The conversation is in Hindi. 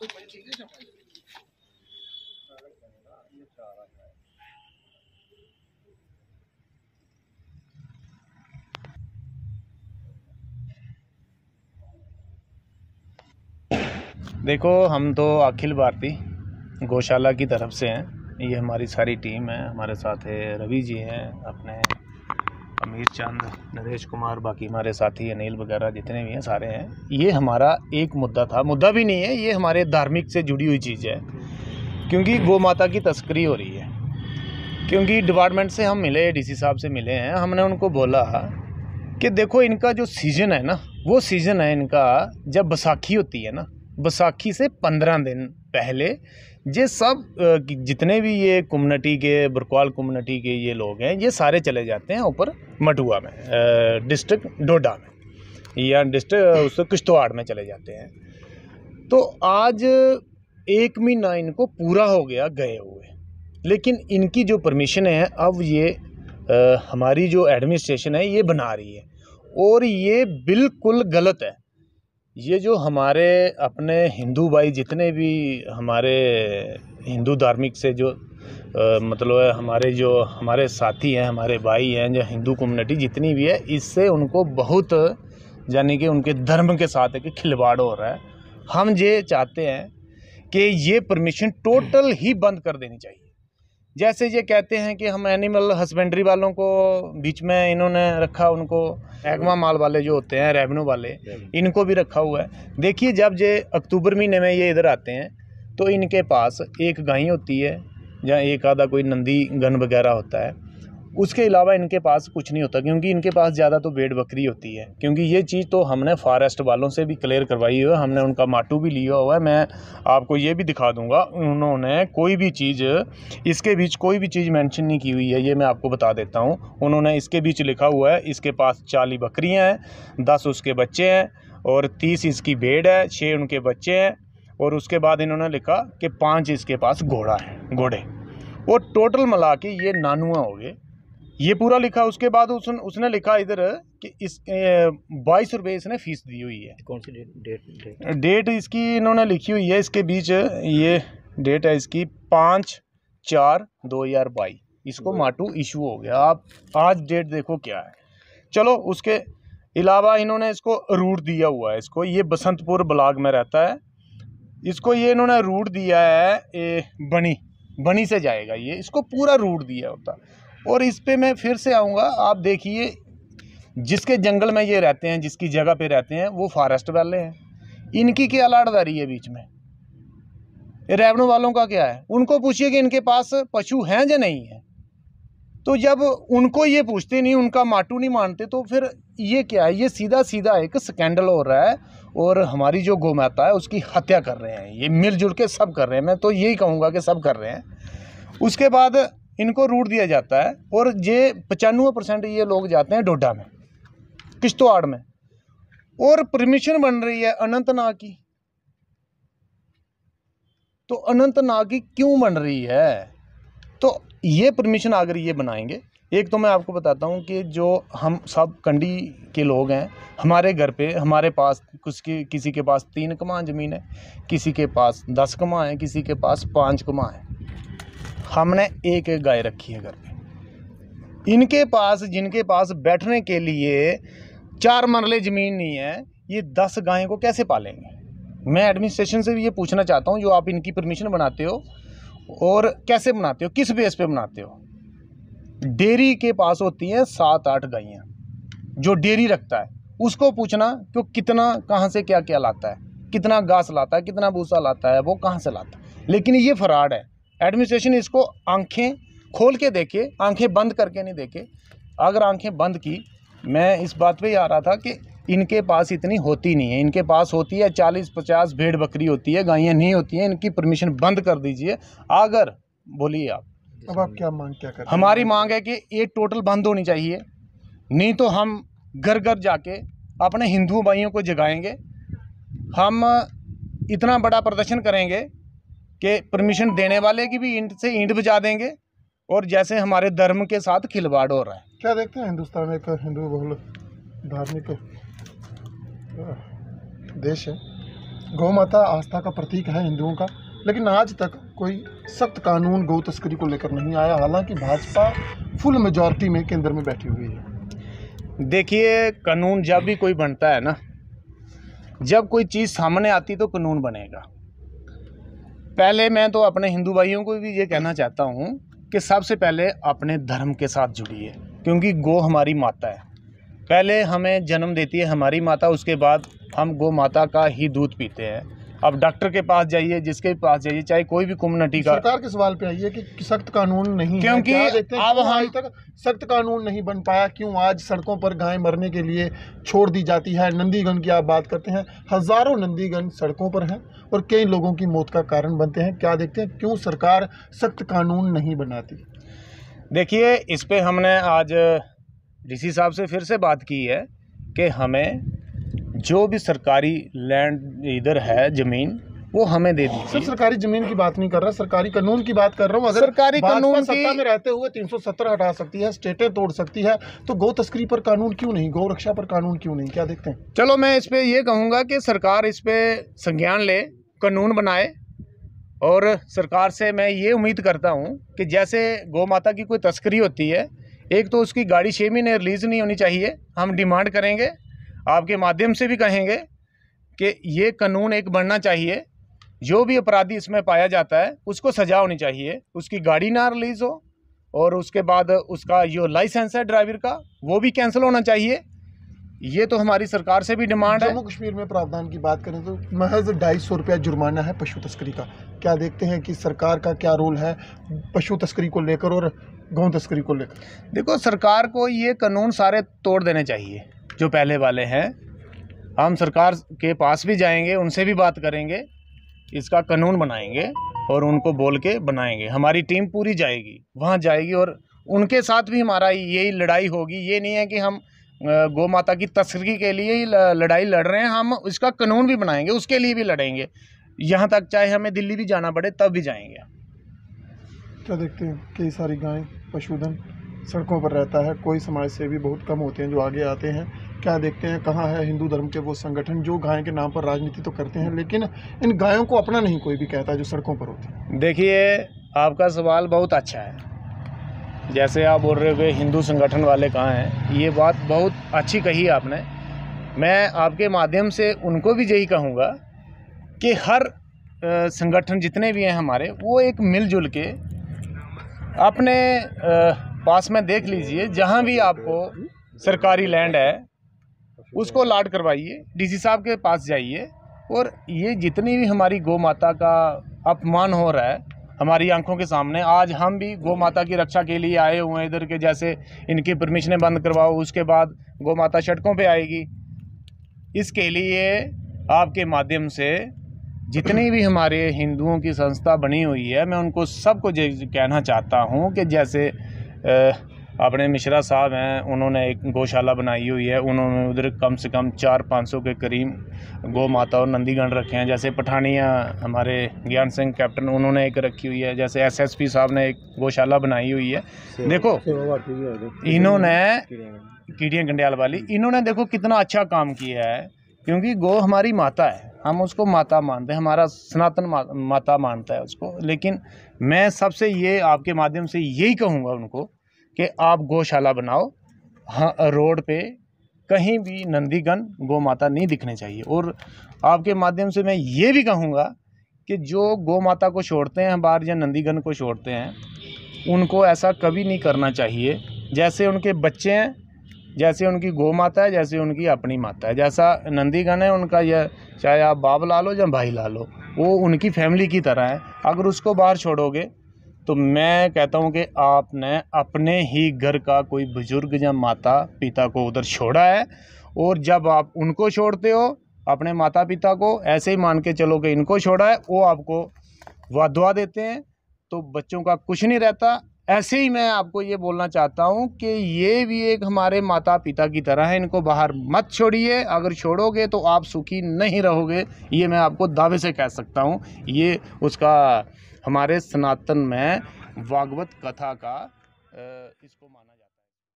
तो देखो हम तो अखिल भारतीय गौशाला की तरफ से हैं ये हमारी सारी टीम है हमारे साथ है रवि जी हैं अपने अमीर चंद नरेश कुमार बाकी हमारे साथी अनिल वगैरह जितने भी हैं सारे हैं ये हमारा एक मुद्दा था मुद्दा भी नहीं है ये हमारे धार्मिक से जुड़ी हुई चीज़ है क्योंकि गो माता की तस्करी हो रही है क्योंकि डिपार्टमेंट से हम मिले डीसी साहब से मिले हैं हमने उनको बोला कि देखो इनका जो सीज़न है ना वो सीज़न है इनका जब बैसाखी होती है ना बैसाखी से पंद्रह दिन पहले ये सब जितने भी ये कम्युनिटी के बुरकवाल कम्युनिटी के ये लोग हैं ये सारे चले जाते हैं ऊपर मटुआ में डिस्ट्रिक्ट डोडा में या डिस्ट्रिक उस किश्तवाड़ में चले जाते हैं तो आज एक महीना इनको पूरा हो गया गए हुए लेकिन इनकी जो परमिशन है अब ये आ, हमारी जो एडमिनिस्ट्रेशन है ये बना रही है और ये बिल्कुल गलत है ये जो हमारे अपने हिंदू भाई जितने भी हमारे हिंदू धार्मिक से जो आ, मतलब हमारे जो हमारे साथी हैं हमारे भाई हैं जो हिंदू कम्युनिटी जितनी भी है इससे उनको बहुत यानी कि उनके धर्म के साथ एक खिलवाड़ हो रहा है हम ये चाहते हैं कि ये परमिशन टोटल ही बंद कर देनी चाहिए जैसे ये कहते हैं कि हम एनिमल हस्बेंड्री वालों को बीच में इन्होंने रखा उनको एगमा माल वाले जो होते हैं रेवन्यू वाले इनको भी रखा हुआ है देखिए जब ये अक्टूबर महीने में ये इधर आते हैं तो इनके पास एक गाय होती है या एक आधा कोई नंदी गन वगैरह होता है उसके अलावा इनके पास कुछ नहीं होता क्योंकि इनके पास ज़्यादा तो भेड़ बकरी होती है क्योंकि ये चीज़ तो हमने फॉरेस्ट वालों से भी क्लियर करवाई हुई है हमने उनका माटू भी लिया हुआ है मैं आपको ये भी दिखा दूंगा उन्होंने कोई भी चीज़ इसके बीच कोई भी चीज़ मेंशन नहीं की हुई है ये मैं आपको बता देता हूँ उन्होंने इसके बीच लिखा हुआ है इसके पास चालीस बकरियाँ हैं दस उसके बच्चे हैं और तीस इसकी भेड़ है छः उनके बच्चे हैं और उसके बाद इन्होंने लिखा कि पाँच इसके पास घोड़ा है घोड़े और टोटल मिला के ये नानुआ हो गए ये पूरा लिखा उसके बाद उस, उसने लिखा इधर कि इस बाईस रुपये इसने फीस दी हुई है कौन सी डेट डेट डेट इसकी इन्होंने लिखी हुई है इसके बीच ये डेट है इसकी पाँच चार दो हज़ार बाईस इसको माटू इशू हो गया आप आज डेट देखो क्या है चलो उसके अलावा इन्होंने इसको रूट दिया हुआ है इसको ये बसंतपुर ब्लाक में रहता है इसको ये इन्होंने रूट दिया है ए, बनी बनी से जाएगा ये इसको पूरा रूट दिया होता और इस पर मैं फिर से आऊँगा आप देखिए जिसके जंगल में ये रहते हैं जिसकी जगह पे रहते हैं वो फॉरेस्ट वाले हैं इनकी क्या लाड़दारी है बीच में रेवनो वालों का क्या है उनको पूछिए कि इनके पास पशु हैं या नहीं है तो जब उनको ये पूछते नहीं उनका माटू नहीं मानते तो फिर ये क्या है ये सीधा सीधा एक स्कैंडल हो रहा है और हमारी जो गौमाता है उसकी हत्या कर रहे हैं ये मिलजुल के सब कर रहे हैं मैं तो यही कहूँगा कि सब कर रहे हैं उसके बाद इनको रूट दिया जाता है और ये पचानवे परसेंट ये लोग जाते हैं डोडा में किश्तवाड़ में और परमिशन बन रही है अनंतनाग की तो अनंतनाग की क्यों बन रही है तो ये परमिशन अगर ये बनाएंगे एक तो मैं आपको बताता हूँ कि जो हम सब कंडी के लोग हैं हमारे घर पे हमारे पास कुछ की किसी के पास तीन कमा ज़मीन है किसी के पास दस कमा है किसी के पास पाँच कमा है हमने एक एक गाय रखी है घर पे इनके पास जिनके पास बैठने के लिए चार मरले ज़मीन नहीं है ये दस गायें को कैसे पालेंगे मैं एडमिनिस्ट्रेशन से भी ये पूछना चाहता हूँ जो आप इनकी परमिशन बनाते हो और कैसे बनाते हो किस बेस पे बनाते हो डेयरी के पास होती हैं सात आठ गायें जो डेयरी रखता है उसको पूछना कि वो कितना कहाँ से क्या क्या लाता है कितना घास लाता है कितना भूसा लाता है वो कहाँ से लाता है लेकिन ये फ्रॉड है एडमिनिस्ट्रेशन इसको आंखें खोल के देखे आंखें बंद करके नहीं देखे अगर आंखें बंद की मैं इस बात पे ही आ रहा था कि इनके पास इतनी होती नहीं है इनके पास होती है चालीस पचास भेड़ बकरी होती है गायें नहीं होती हैं इनकी परमिशन बंद कर दीजिए अगर बोलिए आप अब आप क्या मांग क्या कर हमारी मांग है कि ये टोटल बंद होनी चाहिए नहीं तो हम घर घर जाके अपने हिंदू भाइयों को जगाएंगे हम इतना बड़ा प्रदर्शन करेंगे कि परमिशन देने वाले की भी ईंट से ईंट बजा देंगे और जैसे हमारे धर्म के साथ खिलवाड़ हो रहा है क्या देखते हैं हिंदुस्तान एक हिंदू बहुल धार्मिक देश है गौ माता आस्था का प्रतीक है हिंदुओं का लेकिन आज तक कोई सख्त कानून गौ तस्करी को लेकर नहीं आया हालांकि भाजपा फुल मेजॉरिटी में केंद्र में बैठी हुई है देखिए कानून जब भी कोई बनता है ना जब कोई चीज़ सामने आती तो कानून बनेगा पहले मैं तो अपने हिंदू भाइयों को भी ये कहना चाहता हूँ कि सबसे पहले अपने धर्म के साथ जुड़िए क्योंकि गो हमारी माता है पहले हमें जन्म देती है हमारी माता उसके बाद हम गो माता का ही दूध पीते हैं आप डॉक्टर के पास जाइए जिसके पास जाइए चाहे कोई भी कम्युनिटी का सरकार के सवाल पे आइए कि सख्त कानून नहीं क्योंकि अब हाल तक सख्त कानून नहीं बन पाया क्यों आज सड़कों पर गाय मरने के लिए छोड़ दी जाती है नंदीगंज की आप बात करते हैं हजारों नंदीगंज सड़कों पर हैं और कई लोगों की मौत का कारण बनते हैं क्या देखते हैं क्यों सरकार सख्त कानून नहीं बनाती देखिए इस पर हमने आज डी साहब से फिर से बात की है कि हमें जो भी सरकारी लैंड इधर है ज़मीन वो हमें दे दी सर सरकारी जमीन की बात नहीं कर रहा सरकारी कानून की बात कर रहा हूँ सरकारी कानून सत्ता में रहते हुए 370 हटा सकती है स्टेटें तोड़ सकती है तो गौ तस्करी पर कानून क्यों नहीं गौ रक्षा पर कानून क्यों नहीं क्या देखते हैं चलो मैं इस पर यह कहूँगा कि सरकार इस पर संज्ञान ले कानून बनाए और सरकार से मैं ये उम्मीद करता हूँ कि जैसे गौ माता की कोई तस्करी होती है एक तो उसकी गाड़ी छः महीने रिलीज़ नहीं होनी चाहिए हम डिमांड करेंगे आपके माध्यम से भी कहेंगे कि ये कानून एक बनना चाहिए जो भी अपराधी इसमें पाया जाता है उसको सजा होनी चाहिए उसकी गाड़ी ना रिलीज़ हो और उसके बाद उसका जो लाइसेंस है ड्राइवर का वो भी कैंसिल होना चाहिए ये तो हमारी सरकार से भी डिमांड है जम्मू कश्मीर में प्रावधान की बात करें तो महज ढाई सौ रुपया जुर्माना है पशु तस्करी का क्या देखते हैं कि सरकार का क्या रोल है पशु तस्करी को लेकर और गौ तस्करी को लेकर देखो सरकार को ये कानून सारे तोड़ देने चाहिए जो पहले वाले हैं हम सरकार के पास भी जाएंगे उनसे भी बात करेंगे इसका कानून बनाएंगे और उनको बोल के बनाएंगे हमारी टीम पूरी जाएगी वहाँ जाएगी और उनके साथ भी हमारा यही लड़ाई होगी ये नहीं है कि हम गौ माता की तस्करी के लिए ही लड़ाई लड़ रहे हैं हम उसका कानून भी बनाएंगे उसके लिए भी लड़ेंगे यहाँ तक चाहे हमें दिल्ली भी जाना पड़े तब भी जाएंगे क्या देखते हैं कई सारी गायें पशुधन सड़कों पर रहता है कोई समाज सेवी बहुत कम होते हैं जो आगे आते हैं क्या देखते हैं कहाँ है हिंदू धर्म के वो संगठन जो गाय के नाम पर राजनीति तो करते हैं लेकिन इन गायों को अपना नहीं कोई भी कहता जो सड़कों पर होते हैं देखिए आपका सवाल बहुत अच्छा है जैसे आप बोल रहे हो हिंदू संगठन वाले कहाँ हैं ये बात बहुत अच्छी कही आपने मैं आपके माध्यम से उनको भी यही कहूँगा कि हर संगठन जितने भी हैं हमारे वो एक मिलजुल के अपने पास में देख लीजिए जहाँ भी आपको सरकारी लैंड है उसको लाड करवाइए डीसी साहब के पास जाइए और ये जितनी भी हमारी गौ माता का अपमान हो रहा है हमारी आंखों के सामने आज हम भी गौ माता की रक्षा के लिए आए हुए हैं इधर के जैसे इनकी परमिशनें बंद करवाओ उसके बाद गौ माता सड़कों पे आएगी इसके लिए आपके माध्यम से जितनी भी हमारे हिंदुओं की संस्था बनी हुई है मैं उनको सबको कहना चाहता हूँ कि जैसे अपने मिश्रा साहब हैं उन्होंने एक गौशाला बनाई हुई है उन्होंने उधर कम से कम चार पाँच सौ के करीब गौ माता और नंदीगण रखे हैं जैसे पठानिया हमारे ज्ञान सिंह कैप्टन उन्होंने एक रखी हुई है जैसे एसएसपी साहब ने एक गौशाला बनाई हुई है देखो इन्होंने कीड़ियाँ गंडियाल वाली इन्होंने देखो कितना अच्छा काम किया है क्योंकि गौ हमारी माता है हम उसको माता मानते हैं हमारा सनातन मा, माता मानता है उसको लेकिन मैं सबसे ये आपके माध्यम से यही कहूँगा उनको कि आप गौशाला बनाओ हाँ रोड पे कहीं भी नंदीगन गौ माता नहीं दिखने चाहिए और आपके माध्यम से मैं ये भी कहूँगा कि जो गौ माता को छोड़ते हैं बाहर या नंदीगन को छोड़ते हैं उनको ऐसा कभी नहीं करना चाहिए जैसे उनके बच्चे हैं जैसे उनकी गौ माता है जैसे उनकी अपनी माता है जैसा नंदीगन है उनका यह चाहे आप बाप ला लो या भाई ला लो वो उनकी फैमिली की तरह है अगर उसको बाहर छोड़ोगे तो मैं कहता हूँ कि आपने अपने ही घर का कोई बुज़ुर्ग या माता पिता को उधर छोड़ा है और जब आप उनको छोड़ते हो अपने माता पिता को ऐसे ही मान के चलो कि इनको छोड़ा है वो आपको वादवा देते हैं तो बच्चों का कुछ नहीं रहता ऐसे ही मैं आपको ये बोलना चाहता हूँ कि ये भी एक हमारे माता पिता की तरह है इनको बाहर मत छोड़िए अगर छोड़ोगे तो आप सुखी नहीं रहोगे ये मैं आपको दावे से कह सकता हूँ ये उसका हमारे सनातन में भागवत कथा का इसको माना